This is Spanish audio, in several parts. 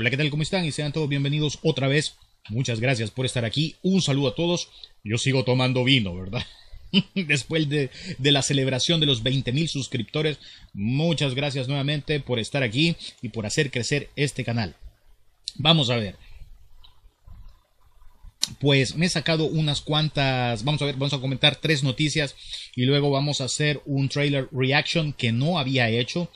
Hola, ¿qué tal? ¿Cómo están? Y sean todos bienvenidos otra vez. Muchas gracias por estar aquí. Un saludo a todos. Yo sigo tomando vino, ¿verdad? Después de, la celebración de los 20.000 suscriptores, muchas gracias nuevamente por estar aquí y por hacer crecer este canal. Vamos a ver. Pues me he sacado unas cuantas, vamos a ver, vamos a comentar tres noticias y luego vamos a hacer un trailer reaction que no había hecho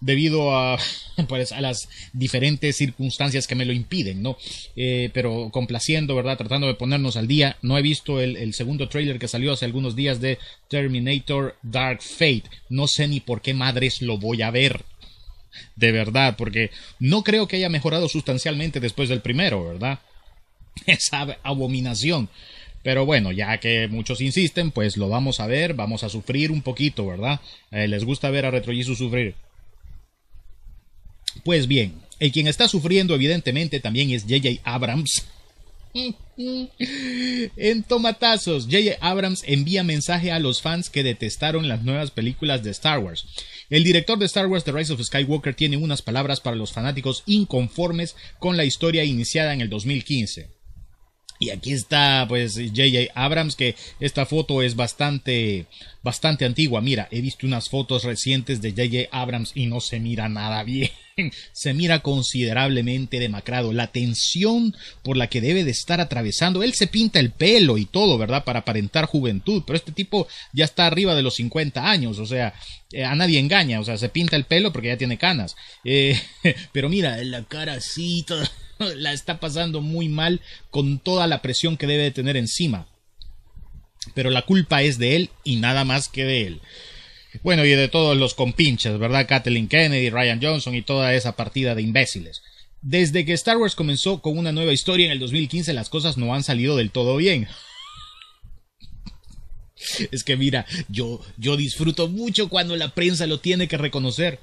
debido a, pues, a las diferentes circunstancias que me lo impiden, ¿no? Eh, pero complaciendo, ¿verdad? Tratando de ponernos al día. No he visto el, segundo trailer que salió hace algunos días de Terminator Dark Fate. No sé ni por qué madres lo voy a ver. De verdad, porque no creo que haya mejorado sustancialmente después del primero, ¿verdad? Esa abominación. Pero bueno, ya que muchos insisten, pues lo vamos a ver, vamos a sufrir un poquito, ¿verdad? Eh, les gusta ver a Jesus sufrir. Pues bien, el quien está sufriendo evidentemente también es JJ Abrams. en tomatazos, J.J. Abrams envía mensaje a los fans que detestaron las nuevas películas de Star Wars. El director de Star Wars The Rise of Skywalker tiene unas palabras para los fanáticos inconformes con la historia iniciada en el 2015. Y aquí está pues JJ Abrams que esta foto es bastante bastante antigua. Mira, he visto unas fotos recientes de JJ Abrams y no se mira nada bien se mira considerablemente demacrado. La tensión por la que debe de estar atravesando. Él se pinta el pelo y todo, ¿verdad? Para aparentar juventud, pero este tipo ya está arriba de los 50 años, o sea, eh, a nadie engaña, o sea, se pinta el pelo porque ya tiene canas. Eh, pero mira, la cara así, la está pasando muy mal con toda la presión que debe de tener encima. Pero la culpa es de él y nada más que de él. Bueno, y de todos los compinches, ¿verdad? Kathleen Kennedy, Ryan Johnson y toda esa partida de imbéciles. Desde que Star Wars comenzó con una nueva historia en el 2015, las cosas no han salido del todo bien. Es que mira, yo, yo disfruto mucho cuando la prensa lo tiene que reconocer.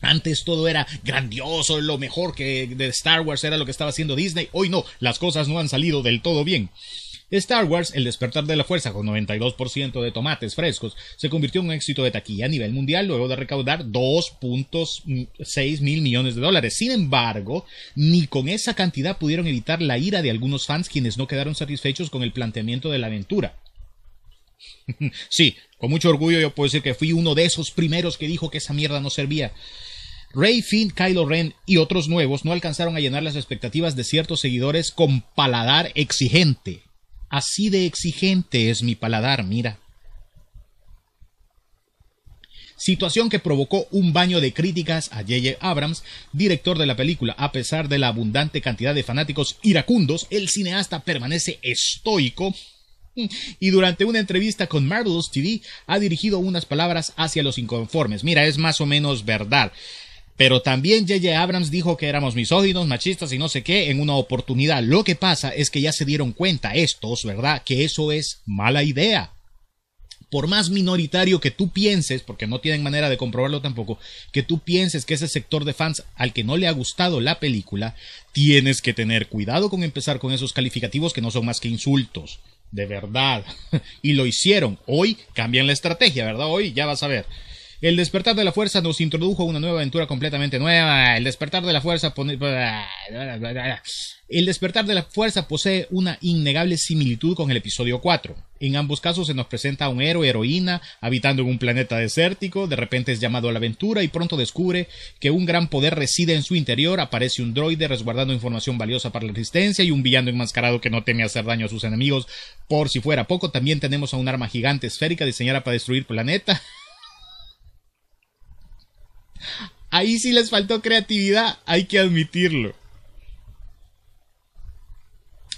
Antes todo era grandioso, lo mejor que de Star Wars era lo que estaba haciendo Disney. Hoy no, las cosas no han salido del todo bien. Star Wars, El despertar de la fuerza con 92% de tomates frescos, se convirtió en un éxito de taquilla a nivel mundial luego de recaudar 2.6 mil millones de dólares. Sin embargo, ni con esa cantidad pudieron evitar la ira de algunos fans quienes no quedaron satisfechos con el planteamiento de la aventura. sí, con mucho orgullo yo puedo decir que fui uno de esos primeros que dijo que esa mierda no servía. Ray Finn, Kylo Ren y otros nuevos no alcanzaron a llenar las expectativas de ciertos seguidores con paladar exigente. Así de exigente es mi paladar, mira. Situación que provocó un baño de críticas a J.J. Abrams, director de la película. A pesar de la abundante cantidad de fanáticos iracundos, el cineasta permanece estoico y durante una entrevista con Marvelous TV ha dirigido unas palabras hacia los inconformes. Mira, es más o menos verdad. Pero también J.J. Abrams dijo que éramos misóginos, machistas y no sé qué en una oportunidad. Lo que pasa es que ya se dieron cuenta estos, ¿verdad? Que eso es mala idea. Por más minoritario que tú pienses, porque no tienen manera de comprobarlo tampoco, que tú pienses que ese sector de fans al que no le ha gustado la película, tienes que tener cuidado con empezar con esos calificativos que no son más que insultos. De verdad. Y lo hicieron. Hoy cambian la estrategia, ¿verdad? Hoy ya vas a ver. El despertar de la fuerza nos introdujo a una nueva aventura completamente nueva. El despertar de la fuerza El despertar de la fuerza posee una innegable similitud con el episodio 4. En ambos casos se nos presenta a un héroe heroína habitando en un planeta desértico, de repente es llamado a la aventura y pronto descubre que un gran poder reside en su interior, aparece un droide resguardando información valiosa para la resistencia y un villano enmascarado que no teme hacer daño a sus enemigos. Por si fuera poco, también tenemos a un arma gigante esférica diseñada para destruir planeta Ahí sí les faltó creatividad, hay que admitirlo.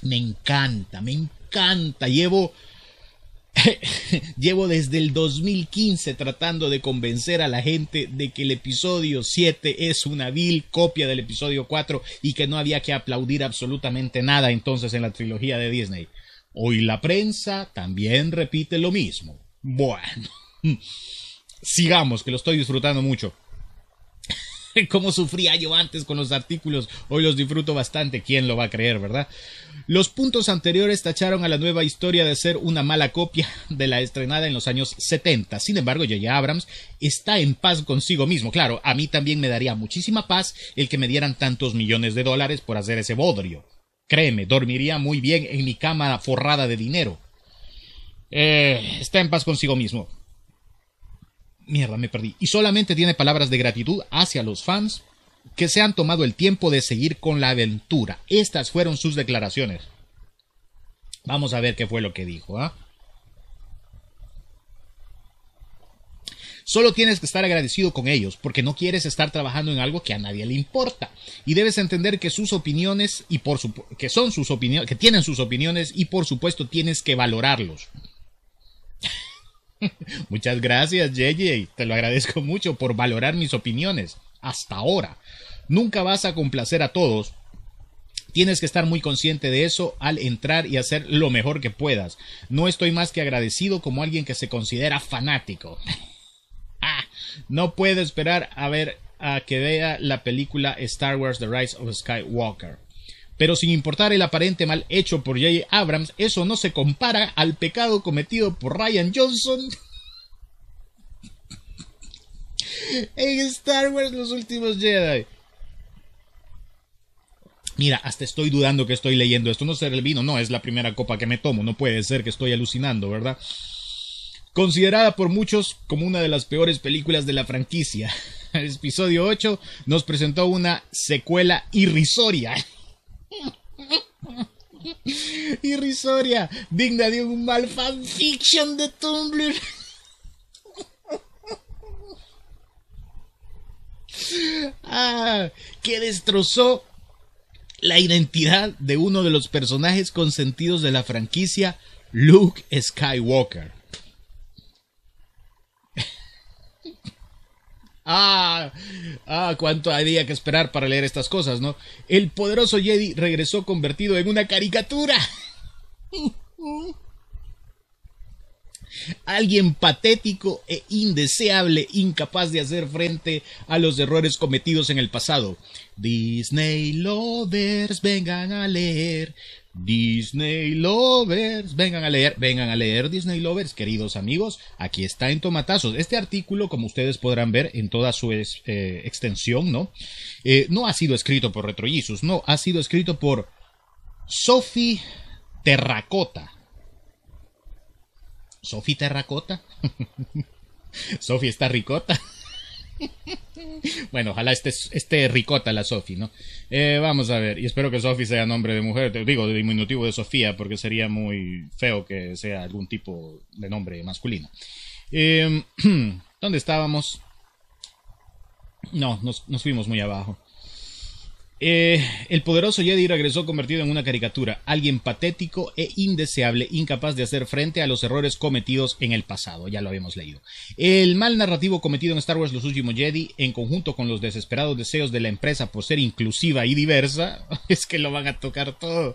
Me encanta, me encanta. Llevo Llevo desde el 2015 tratando de convencer a la gente de que el episodio 7 es una vil copia del episodio 4 y que no había que aplaudir absolutamente nada entonces en la trilogía de Disney. Hoy la prensa también repite lo mismo. Bueno, sigamos, que lo estoy disfrutando mucho. cómo sufría yo antes con los artículos, hoy los disfruto bastante, ¿quién lo va a creer, verdad? Los puntos anteriores tacharon a la nueva historia de ser una mala copia de la estrenada en los años 70. Sin embargo, J.J. Abrams está en paz consigo mismo. Claro, a mí también me daría muchísima paz el que me dieran tantos millones de dólares por hacer ese bodrio. Créeme, dormiría muy bien en mi cama forrada de dinero. Eh, está en paz consigo mismo mierda, me perdí. Y solamente tiene palabras de gratitud hacia los fans que se han tomado el tiempo de seguir con la aventura. Estas fueron sus declaraciones. Vamos a ver qué fue lo que dijo. ¿ah? Solo tienes que estar agradecido con ellos porque no quieres estar trabajando en algo que a nadie le importa y debes entender que sus opiniones y por que son sus opiniones, que tienen sus opiniones y por supuesto tienes que valorarlos. Muchas gracias, JJ. Te lo agradezco mucho por valorar mis opiniones. Hasta ahora. Nunca vas a complacer a todos. Tienes que estar muy consciente de eso al entrar y hacer lo mejor que puedas. No estoy más que agradecido como alguien que se considera fanático. Ah, no puedo esperar a ver a que vea la película Star Wars The Rise of Skywalker. Pero sin importar el aparente mal hecho por J. Abrams, eso no se compara al pecado cometido por Ryan Johnson en Star Wars Los Últimos Jedi. Mira, hasta estoy dudando que estoy leyendo esto. No será el vino, no, es la primera copa que me tomo. No puede ser que estoy alucinando, ¿verdad? Considerada por muchos como una de las peores películas de la franquicia. El episodio 8 nos presentó una secuela irrisoria irrisoria, digna de un mal fanfiction de Tumblr. Ah, que destrozó la identidad de uno de los personajes consentidos de la franquicia, Luke Skywalker. ah, ah, cuánto había que esperar para leer estas cosas, ¿no? El poderoso Jedi regresó convertido en una caricatura. Alguien patético e indeseable, incapaz de hacer frente a los errores cometidos en el pasado. Disney lovers, vengan a leer Disney Lovers, vengan a leer, vengan a leer Disney Lovers, queridos amigos, aquí está en Tomatazos. Este artículo, como ustedes podrán ver en toda su eh, extensión, ¿no? Eh, no ha sido escrito por Retrojisus, no, ha sido escrito por Sophie Terracota. Sophie Terracota. Sophie está ricota. bueno, ojalá esté, este ricota la Sofi, ¿no? Eh, vamos a ver, y espero que Sofi sea nombre de mujer, te digo, de diminutivo de Sofía, porque sería muy feo que sea algún tipo de nombre masculino. Em, ¿Dónde estábamos? No, nos, nos fuimos muy abajo. Eh, el poderoso Jedi regresó convertido en una caricatura, alguien patético e indeseable, incapaz de hacer frente a los errores cometidos en el pasado, ya lo habíamos leído. El mal narrativo cometido en Star Wars Los Últimos Jedi, en conjunto con los desesperados deseos de la empresa por ser inclusiva y diversa, es que lo van a tocar todo,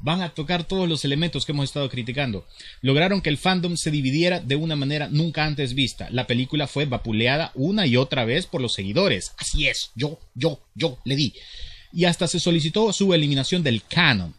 van a tocar todos los elementos que hemos estado criticando, lograron que el fandom se dividiera de una manera nunca antes vista. La película fue vapuleada una y otra vez por los seguidores. Así es, yo, yo, yo le di. Y hasta se solicitó su eliminación del canon.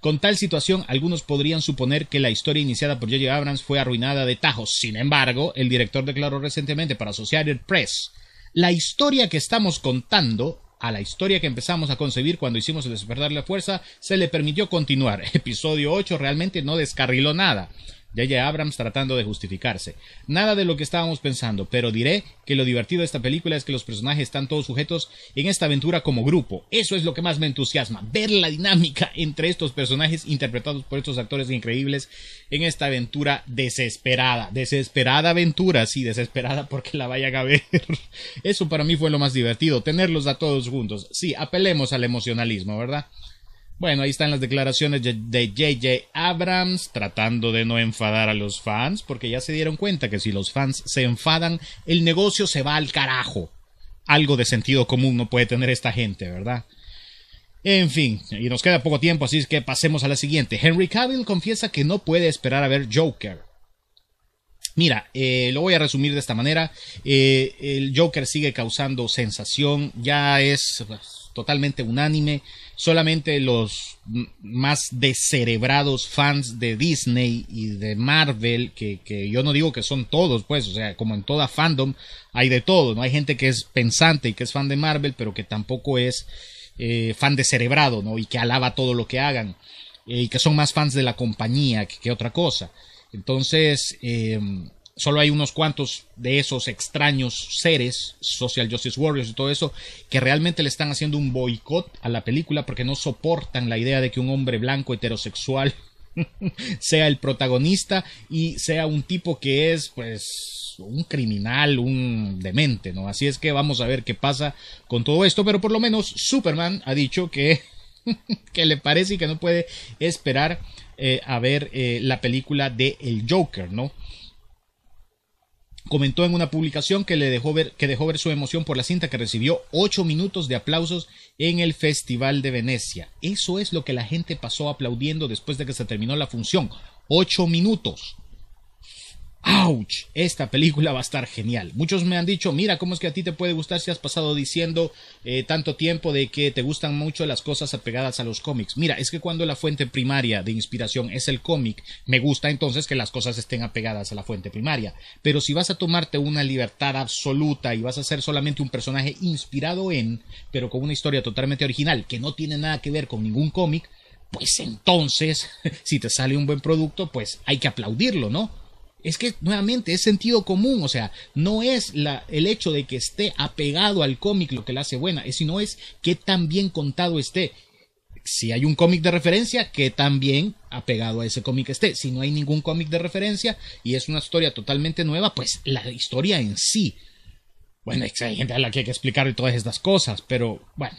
Con tal situación, algunos podrían suponer que la historia iniciada por J.J. Abrams fue arruinada de tajos. Sin embargo, el director declaró recientemente para Associated Press: La historia que estamos contando a la historia que empezamos a concebir cuando hicimos el despertar la fuerza, se le permitió continuar. Episodio 8 realmente no descarriló nada. J.J. Abrams tratando de justificarse. Nada de lo que estábamos pensando, pero diré que lo divertido de esta película es que los personajes están todos sujetos en esta aventura como grupo. Eso es lo que más me entusiasma, ver la dinámica entre estos personajes interpretados por estos actores increíbles en esta aventura desesperada. Desesperada aventura, sí, desesperada porque la vayan a ver. Eso para mí fue lo más divertido, tenerlos a todos juntos. Sí, apelemos al emocionalismo, ¿verdad? Bueno, ahí están las declaraciones de JJ Abrams tratando de no enfadar a los fans, porque ya se dieron cuenta que si los fans se enfadan, el negocio se va al carajo. Algo de sentido común no puede tener esta gente, ¿verdad? En fin, y nos queda poco tiempo, así que pasemos a la siguiente. Henry Cavill confiesa que no puede esperar a ver Joker. Mira, eh, lo voy a resumir de esta manera. Eh, el Joker sigue causando sensación, ya es pues, totalmente unánime. Solamente los más descerebrados fans de Disney y de Marvel, que, yo no digo que son todos, pues, o sea, como en toda fandom, hay de todo, ¿no? Hay gente que es pensante y que es fan de Marvel, pero que tampoco es eh, fan descerebrado, ¿no? Y que alaba todo lo que hagan. Eh, y que son más fans de la compañía que, que otra cosa. Entonces, eh, solo hay unos cuantos de esos extraños seres, Social Justice Warriors y todo eso, que realmente le están haciendo un boicot a la película porque no soportan la idea de que un hombre blanco heterosexual sea el protagonista y sea un tipo que es pues un criminal, un demente, ¿no? Así es que vamos a ver qué pasa con todo esto, pero por lo menos Superman ha dicho que que le parece y que no puede esperar eh, a ver eh, la película de El Joker, ¿no? comentó en una publicación que, le dejó ver, dejó ver su emoción por la cinta que recibió ocho minutos de aplausos en el Festival de Venecia. Eso es lo que la gente pasó aplaudiendo después de que se terminó la función. Ocho minutos. ¡Auch! Esta película va a estar genial. Muchos me han dicho, mira, ¿cómo es que a ti te puede gustar si has pasado diciendo eh, tanto tiempo de que te gustan mucho las cosas apegadas a los cómics? Mira, es que cuando la fuente primaria de inspiración es el cómic, me gusta entonces que las cosas estén apegadas a la fuente primaria. Pero si vas a tomarte una libertad absoluta y vas a ser solamente un personaje inspirado en, pero con una historia totalmente original que no tiene nada que ver con ningún cómic, pues entonces, si te sale un buen producto, pues hay que aplaudirlo, ¿no? es que nuevamente es sentido común, o sea, no es la, el hecho de que esté apegado al cómic lo que la hace buena, sino es que tan bien contado esté. Si hay un cómic de referencia, que tan bien apegado a ese cómic esté. Si no hay ningún cómic de referencia y es una historia totalmente nueva, pues la historia en sí. Bueno, hay gente a la que hay que explicar todas estas cosas, pero bueno,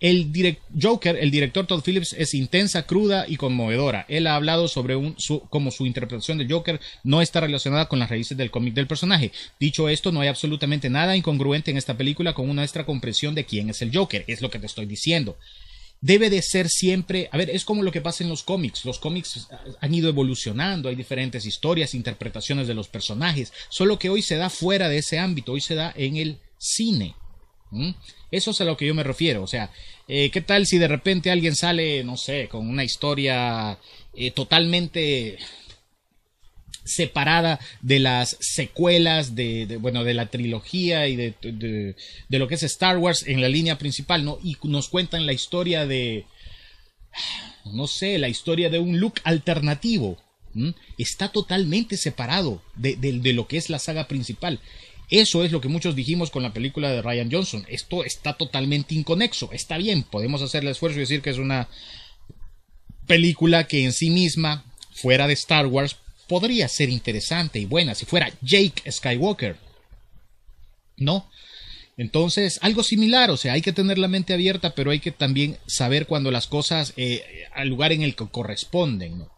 el el director Todd Phillips, es intensa, cruda y conmovedora. Él ha hablado sobre su, cómo su interpretación del Joker no está relacionada con las raíces del cómic del personaje. Dicho esto, no hay absolutamente nada incongruente en esta película con una extra comprensión de quién es el Joker. Es lo que te estoy diciendo debe de ser siempre, a ver, es como lo que pasa en los cómics, los cómics eh, han ido evolucionando, hay diferentes historias, interpretaciones de los personajes, solo que hoy se da fuera de ese ámbito, hoy se da en el cine. ¿Mm? Eso es a lo que yo me refiero. O sea, eh, ¿qué tal si de repente alguien sale, no sé, con una historia eh, totalmente separada de las secuelas de, bueno de la trilogía y de, lo que es Star Wars en la línea principal no y nos cuentan la historia de no sé la historia de un look alternativo está totalmente separado de, lo que es la saga principal eso es lo que muchos dijimos con la película de Ryan Johnson. Esto está totalmente inconexo. Está bien, podemos hacer el esfuerzo y decir que es una película que en sí misma, fuera de Star Wars, podría ser interesante y buena si fuera Jake Skywalker. ¿No? Entonces, algo similar, o sea, hay que tener la mente abierta, pero hay que también saber cuando las cosas eh, al lugar en el que corresponden, ¿no?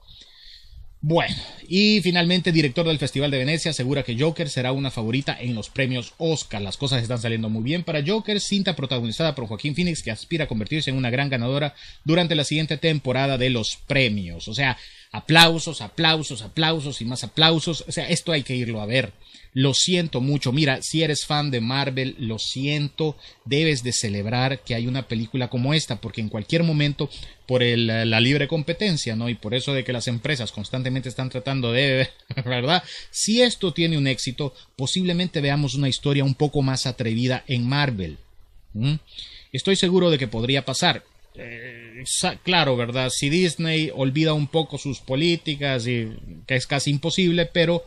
Bueno, y finalmente, director del Festival de Venecia asegura que Joker será una favorita en los premios Oscar. Las cosas están saliendo muy bien para Joker, cinta protagonizada por Joaquín Phoenix, que aspira a convertirse en una gran ganadora durante la siguiente temporada de los premios. O sea, Aplausos, aplausos, aplausos y más aplausos. O sea, esto hay que irlo a ver. Lo siento mucho. Mira, si eres fan de Marvel, lo siento. Debes de celebrar que hay una película como esta, porque en cualquier momento, por la libre competencia, ¿no? Y por eso de que las empresas constantemente están tratando de, ¿verdad? Si esto tiene un éxito, posiblemente veamos una historia un poco más atrevida en Marvel. Estoy seguro de que podría pasar. Eh, claro, ¿verdad? Si Disney olvida un poco sus políticas y que es casi imposible, pero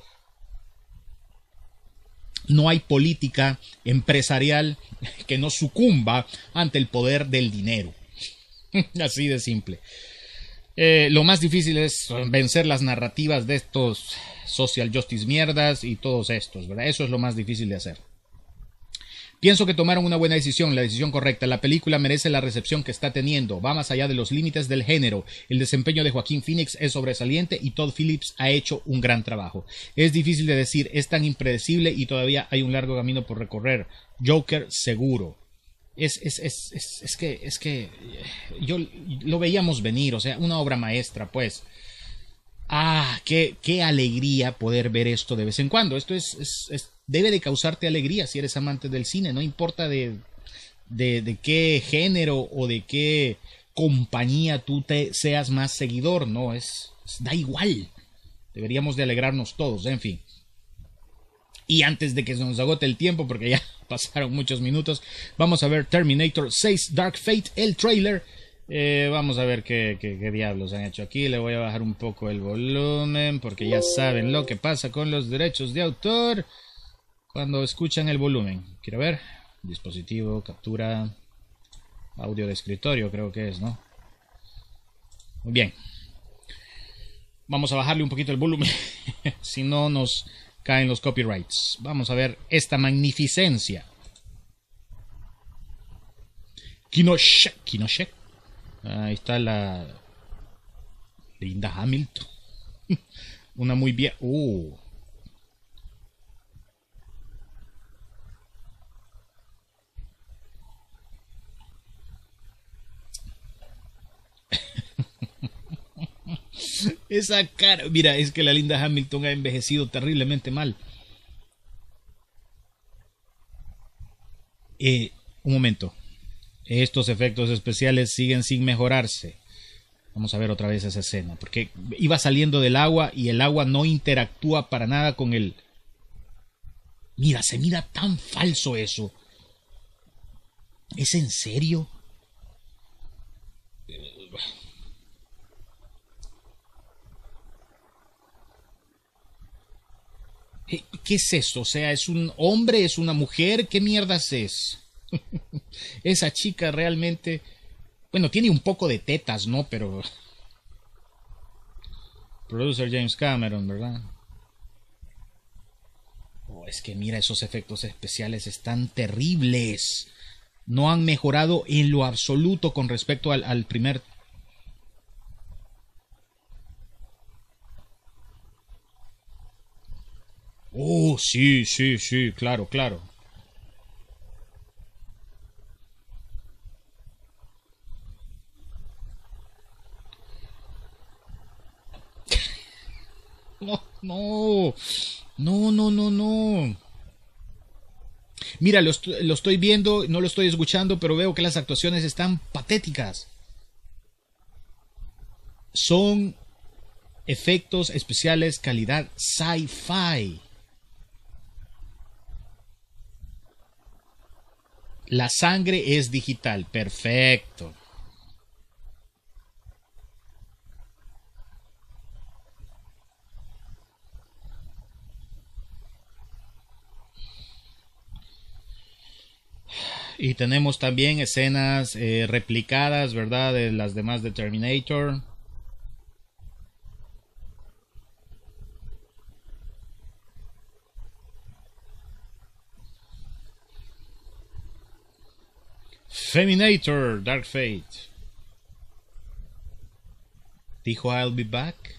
no hay política empresarial que no sucumba ante el poder del dinero. Así de simple. Eh, lo más difícil es vencer las narrativas de estos social justice mierdas y todos estos, ¿verdad? Eso es lo más difícil de hacer. Pienso que tomaron una buena decisión, la decisión correcta. La película merece la recepción que está teniendo. Va más allá de los límites del género. El desempeño de Joaquín Phoenix es sobresaliente y Todd Phillips ha hecho un gran trabajo. Es difícil de decir, es tan impredecible y todavía hay un largo camino por recorrer. Joker seguro. Es, es, es, es que, es que eh, yo lo veíamos venir, o sea, una obra maestra, pues. Ah, qué, qué alegría poder ver esto de vez en cuando. Esto es, es, debe de causarte alegría si eres amante del cine, no importa de, de, de qué género o de qué compañía tú te seas más seguidor, no, es, da igual. Deberíamos de alegrarnos todos, en fin. Y antes de que se nos agote el tiempo, porque ya pasaron muchos minutos, vamos a ver Terminator 6 Dark Fate, el trailer eh, vamos a ver qué, diablos han hecho aquí. Le voy a bajar un poco el volumen porque ya saben lo que pasa con los derechos de autor cuando escuchan el volumen. Quiero ver. Dispositivo, captura, audio de escritorio creo que es, ¿no? Muy Bien. Vamos a bajarle un poquito el volumen. si no nos caen los copyrights. Vamos a ver esta magnificencia. Kinoshek. Kinoshek. Ahí está la Linda Hamilton. Una muy vieja. Uh. Esa cara. Mira, es que la linda Hamilton ha envejecido terriblemente mal. Eh, un momento. Estos efectos especiales siguen sin mejorarse. Vamos a ver otra vez esa escena, porque iba saliendo del agua y el agua no interactúa para nada con él. Mira, se mira tan falso eso. ¿Es en serio? Eh, ¿Qué es esto? O sea, ¿es un hombre? ¿Es una mujer? ¿Qué mierdas es? Esa chica realmente, bueno, tiene un poco de tetas, ¿no? Pero... Producer James Cameron, ¿verdad? Oh, es que mira, esos efectos especiales están terribles. No han mejorado en lo absoluto con respecto al, al primer Oh, sí, sí, sí, claro, claro. no, no, no, no, no, Mira, lo, lo estoy viendo, no lo estoy escuchando, pero veo que las actuaciones están patéticas. Son efectos especiales calidad sci-fi. La sangre es digital, perfecto. Y tenemos también escenas eh, replicadas, ¿verdad? De las demás de Terminator. Feminator, Dark Fate. Dijo I'll be back.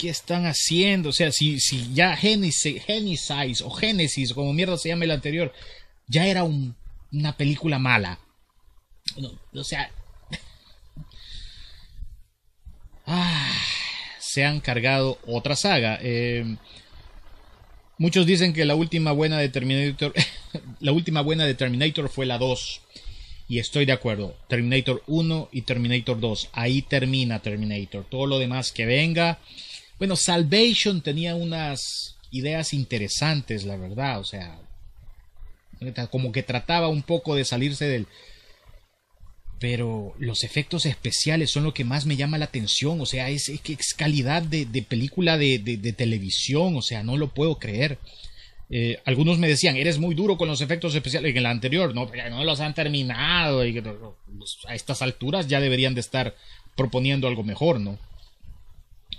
¿qué están haciendo? O sea, si, si ya Genesis, Genesis o Genesis, como mierda se llama el anterior, ya era una película mala. o sea... Ah, se han cargado otra saga. Eh, muchos dicen que la última buena de Terminator, la última buena de Terminator fue la 2. Y estoy de acuerdo. Terminator 1 y Terminator 2. Ahí termina Terminator. Todo lo demás que venga bueno, Salvation tenía unas ideas interesantes, la verdad, o sea, como que trataba un poco de salirse del... Pero los efectos especiales son lo que más me llama la atención, o sea, es, calidad de, película de, televisión, o sea, no lo puedo creer. Eh, algunos me decían, eres muy duro con los efectos especiales, en la anterior, no, no los han terminado, y, pues, a estas alturas ya deberían de estar proponiendo algo mejor, ¿no?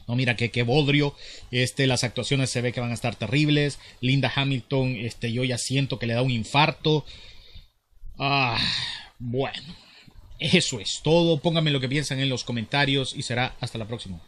No, mira, que, qué bodrio. Este, las actuaciones se ve que van a estar terribles. Linda Hamilton, este, yo ya siento que le da un infarto. Ah, bueno. Eso es todo. Pónganme lo que piensan en los comentarios y será hasta la próxima.